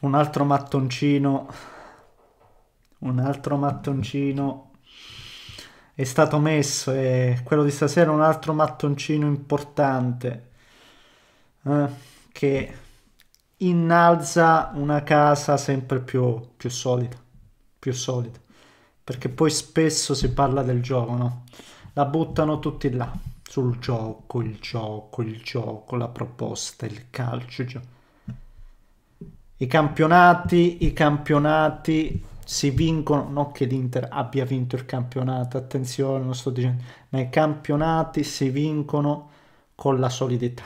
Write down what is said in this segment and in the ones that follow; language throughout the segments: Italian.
Un altro mattoncino. Un altro mattoncino è stato messo e quello di stasera è un altro mattoncino importante eh, che innalza una casa sempre più, più solida, più solida, perché poi spesso si parla del gioco, no? La buttano tutti là, sul gioco, il gioco, il gioco, la proposta, il calcio, il gioco. I campionati, i campionati si vincono, non che l'Inter abbia vinto il campionato, attenzione, non sto dicendo, ma i campionati si vincono con la solidità.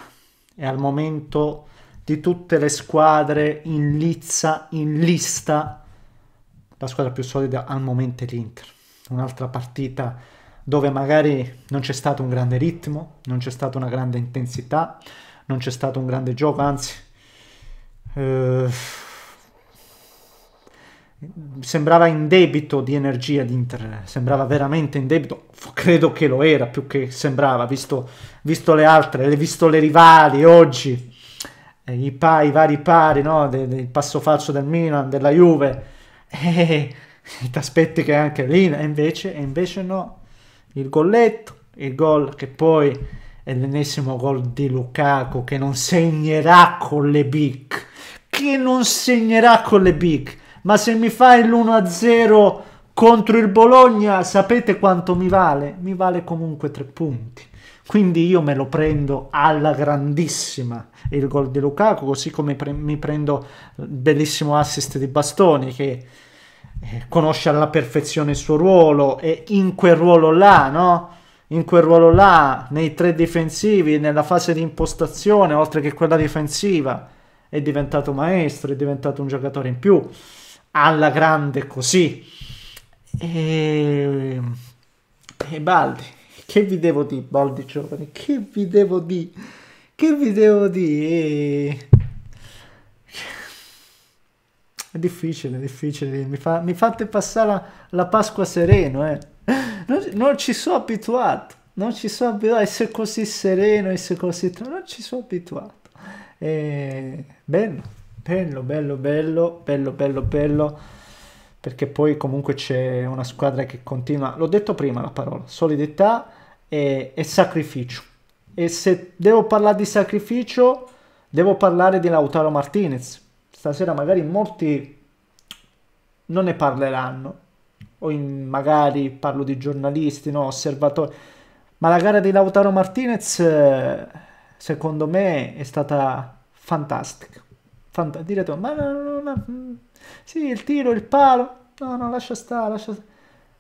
E al momento di tutte le squadre in lizza, in lista, la squadra più solida al momento è l'Inter. Un'altra partita dove magari non c'è stato un grande ritmo, non c'è stata una grande intensità, non c'è stato un grande gioco, anzi eh, sembrava in debito di energia l'Inter, sembrava veramente in debito, credo che lo era più che sembrava, visto, visto le altre, visto le rivali oggi, eh, i, pa, i vari pari no? del, del passo falso del Milan, della Juve, e eh, ti aspetti che anche lì, invece, e invece no, il golletto, il gol che poi è l'ennesimo gol di Lukaku che non segnerà con le big, che non segnerà con le big, ma se mi fai l'1-0 contro il Bologna sapete quanto mi vale? Mi vale comunque tre punti. Quindi io me lo prendo alla grandissima il gol di Lukaku, così come pre mi prendo il bellissimo assist di Bastoni che eh, conosce alla perfezione il suo ruolo e in quel ruolo là, no? in quel ruolo là, nei tre difensivi, nella fase di impostazione, oltre che quella difensiva, è diventato maestro, è diventato un giocatore in più, alla grande così. E, e Baldi, che vi devo dire, Baldi giovani, che vi devo dire, che vi devo dire... È difficile, è difficile, mi, fa, mi fate passare la, la Pasqua sereno, eh non, non, ci sono abituato, non ci sono abituato a essere così sereno, essere così... non ci sono abituato. E... Bello, bello, bello, bello, bello, bello, bello, perché poi comunque c'è una squadra che continua, l'ho detto prima la parola, solidità e, e sacrificio. E se devo parlare di sacrificio, devo parlare di Lautaro Martinez. Stasera magari molti non ne parleranno, o in, magari parlo di giornalisti, no? osservatori, ma la gara di Lautaro Martinez secondo me è stata fantastica. Fant- direte, ma no, no, no, mm, sì, il tiro, il palo, no, no, lascia stare, lascia stare.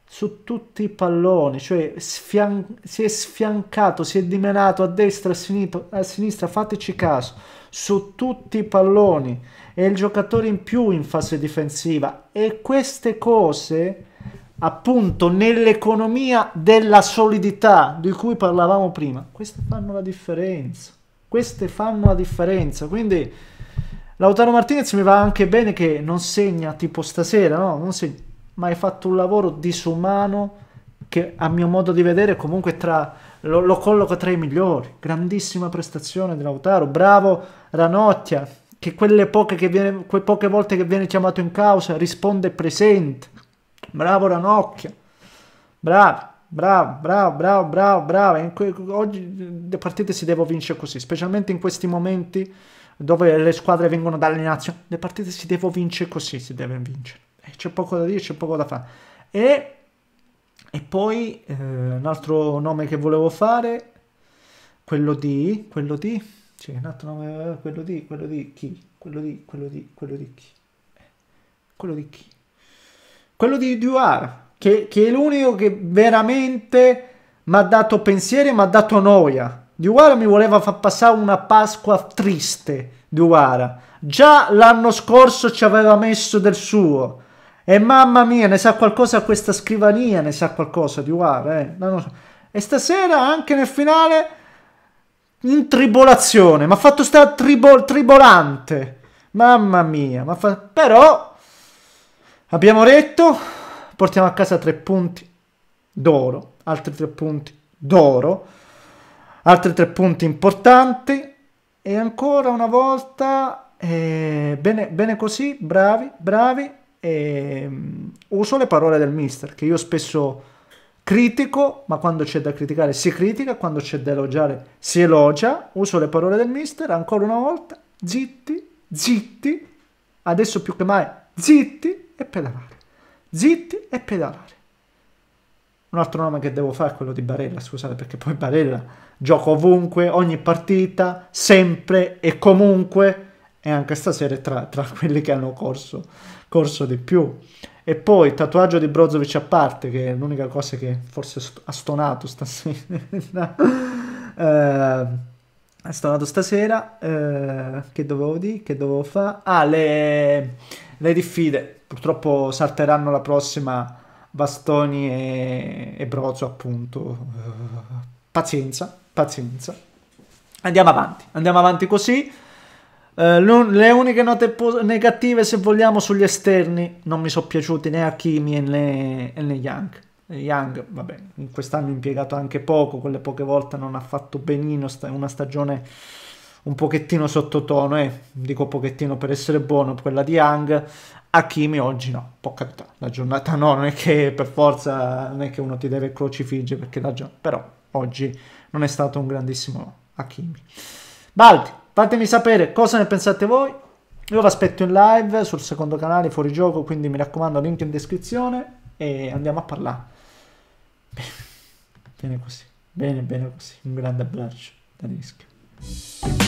Su tutti i palloni, cioè sfian- si è sfiancato, si è dimenato a destra, a, sinito, a sinistra, fateci caso, su tutti i palloni. È il giocatore in più in fase difensiva e queste cose appunto nell'economia della solidità di cui parlavamo prima, queste fanno la differenza. Queste fanno la differenza. Quindi Lautaro Martinez mi va anche bene che non segna tipo stasera, no? Non segna, ma hai fatto un lavoro disumano che a mio modo di vedere comunque tra, lo, lo colloco tra i migliori. Grandissima prestazione di Lautaro, bravo Ranocchia, che quelle poche, che viene, quelle poche volte che viene chiamato in causa risponde presente Bravo Ranocchia. Bravo. Bravo, bravo, bravo, bravo, bravo. Oggi eh, le partite si devono vincere così, specialmente in questi momenti dove le squadre vengono dalle nazioni. Le partite si devono vincere così, si deve vincere. Eh, c'è poco da dire, c'è poco da fare. E, e poi eh, un altro nome che volevo fare, quello di... quello di... C'è un altro nome, eh, quello di, quello di chi? Quello di, quello di, quello di chi? quello di chi? quello di Duar, che, che è l'unico che veramente mi ha dato pensieri mi ha dato noia. Duara mi voleva far passare una Pasqua triste, Duara. Già l'anno scorso ci aveva messo del suo. E mamma mia, ne sa qualcosa questa scrivania, ne sa qualcosa Duara. Eh? So. E stasera anche nel finale in tribolazione. Mi ha fatto stare tribol tribolante. Mamma mia. Fa... Però Abbiamo detto, portiamo a casa tre punti d'oro, altri tre punti d'oro, altri tre punti importanti e ancora una volta, eh, bene, bene così, bravi, bravi, eh, uso le parole del mister che io spesso critico, ma quando c'è da criticare si critica, quando c'è da elogiare si elogia, uso le parole del mister ancora una volta, zitti, zitti, adesso più che mai zitti e pedalare. Zitti e pedalare. Un altro nome che devo fare è quello di Barella, scusate, perché poi Barella gioca ovunque, ogni partita, sempre e comunque, e anche stasera tra, tra quelli che hanno corso, corso di più. E poi tatuaggio di Brozovic a parte, che è l'unica cosa che forse ha stonato stasera. Eh, ha stonato stasera. Eh, che dovevo dire? Che dovevo fare? Ah, le, le diffide purtroppo salteranno la prossima Bastoni e, e Brozo appunto pazienza pazienza andiamo avanti andiamo avanti così uh, le uniche note negative se vogliamo sugli esterni non mi sono piaciuti né a Kimi né, né Young Young, vabbè, quest'anno impiegato anche poco, quelle poche volte non ha fatto benino, sta- una stagione un pochettino sottotono e eh, dico pochettino per essere buono quella di Hang Hakimi oggi no, può capitare la giornata no, non è che per forza non è che uno ti deve crocifiggere, perché la giornata però oggi non è stato un grandissimo Hakimi Baldi, fatemi sapere cosa ne pensate voi io vi aspetto in live sul secondo canale fuori gioco quindi mi raccomando link in descrizione e andiamo a parlare bene, bene così bene bene così un grande abbraccio da rischio